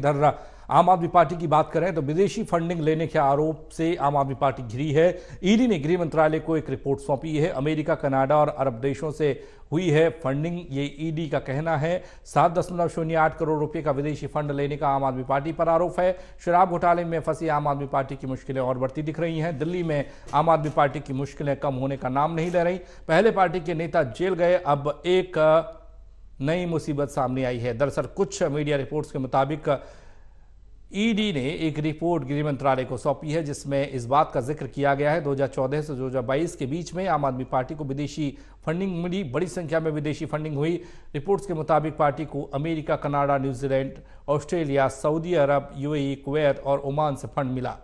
इधर आम आदमी पार्टी की बात करें तो विदेशी फंडिंग लेने के आरोप से आम आदमी पार्टी घिरी है ईडी ने गृह मंत्रालय को एक रिपोर्ट सौंपी है अमेरिका कनाडा और अरब देशों से हुई है फंडिंग ये ईडी का कहना है सात दशमलव शून्य आठ करोड़ रुपए का विदेशी फंड लेने का आम आदमी पार्टी पर आरोप है शराब घोटाले में फंसी आम आदमी पार्टी की मुश्किलें और बढ़ती दिख रही हैं दिल्ली में आम आदमी पार्टी की मुश्किलें कम होने का नाम नहीं ले रही पहले पार्टी के नेता जेल गए अब एक नई मुसीबत सामने आई है दरअसल कुछ मीडिया रिपोर्ट्स के मुताबिक ईडी ने एक रिपोर्ट गृह मंत्रालय को सौंपी है जिसमें इस बात का जिक्र किया गया है 2014 से 2022 के बीच में आम आदमी पार्टी को विदेशी फंडिंग मिली बड़ी संख्या में विदेशी फंडिंग हुई रिपोर्ट्स के मुताबिक पार्टी को अमेरिका कनाडा न्यूजीलैंड ऑस्ट्रेलिया सऊदी अरब यूएई कुवैत और ओमान से फंड मिला